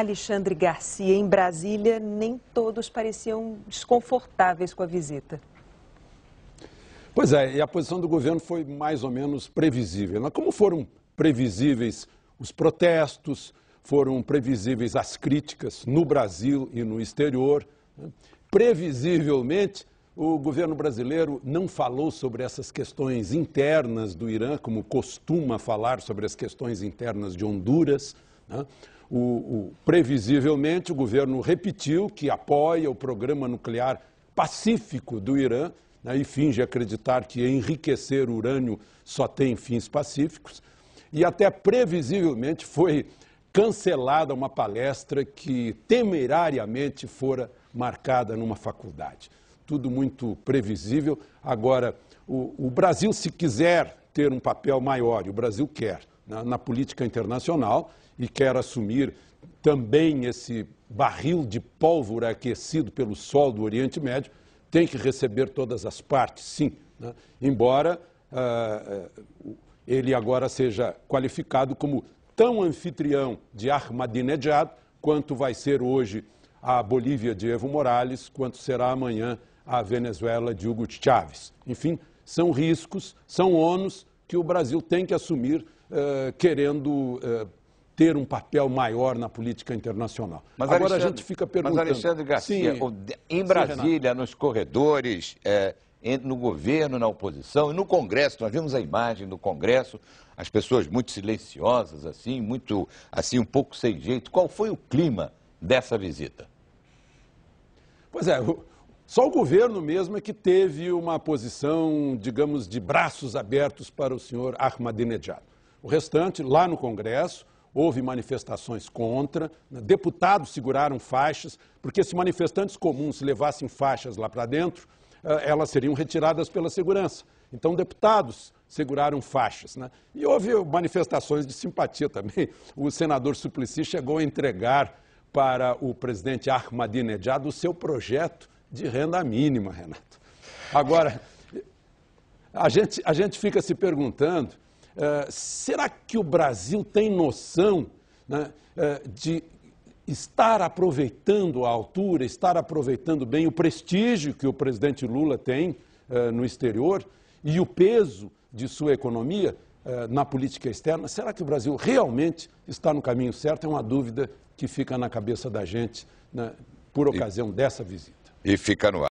Alexandre Garcia, em Brasília, nem todos pareciam desconfortáveis com a visita. Pois é, e a posição do governo foi mais ou menos previsível. Mas como foram previsíveis os protestos, foram previsíveis as críticas no Brasil e no exterior, né, previsivelmente o governo brasileiro não falou sobre essas questões internas do Irã, como costuma falar sobre as questões internas de Honduras. Né? O, o, previsivelmente, o governo repetiu que apoia o programa nuclear pacífico do Irã né? e finge acreditar que enriquecer o urânio só tem fins pacíficos. E até previsivelmente foi cancelada uma palestra que temerariamente fora marcada numa faculdade tudo muito previsível. Agora, o, o Brasil, se quiser ter um papel maior, e o Brasil quer, na, na política internacional, e quer assumir também esse barril de pólvora aquecido pelo sol do Oriente Médio, tem que receber todas as partes, sim. Né? Embora uh, ele agora seja qualificado como tão anfitrião de Ahmadinejad quanto vai ser hoje a Bolívia de Evo Morales, quanto será amanhã à Venezuela de Hugo Chávez. Enfim, são riscos, são ônus que o Brasil tem que assumir, eh, querendo eh, ter um papel maior na política internacional. Mas Agora Alexandre, a gente fica perguntando. Mas Alexandre Garcia, sim, em Brasília, sim, nos corredores, é, no governo, na oposição e no Congresso, nós vimos a imagem do Congresso, as pessoas muito silenciosas, assim, muito, assim, um pouco sem jeito. Qual foi o clima dessa visita? Pois é, o, só o governo mesmo é que teve uma posição, digamos, de braços abertos para o senhor Ahmadinejad. O restante, lá no Congresso, houve manifestações contra, né? deputados seguraram faixas, porque se manifestantes comuns levassem faixas lá para dentro, eh, elas seriam retiradas pela segurança. Então, deputados seguraram faixas. Né? E houve manifestações de simpatia também. O senador Suplicy chegou a entregar para o presidente Ahmadinejad o seu projeto de renda mínima, Renato. Agora, a gente, a gente fica se perguntando, eh, será que o Brasil tem noção né, eh, de estar aproveitando a altura, estar aproveitando bem o prestígio que o presidente Lula tem eh, no exterior e o peso de sua economia na política externa? Será que o Brasil realmente está no caminho certo? É uma dúvida que fica na cabeça da gente né, por ocasião e... dessa visita e fica no ar.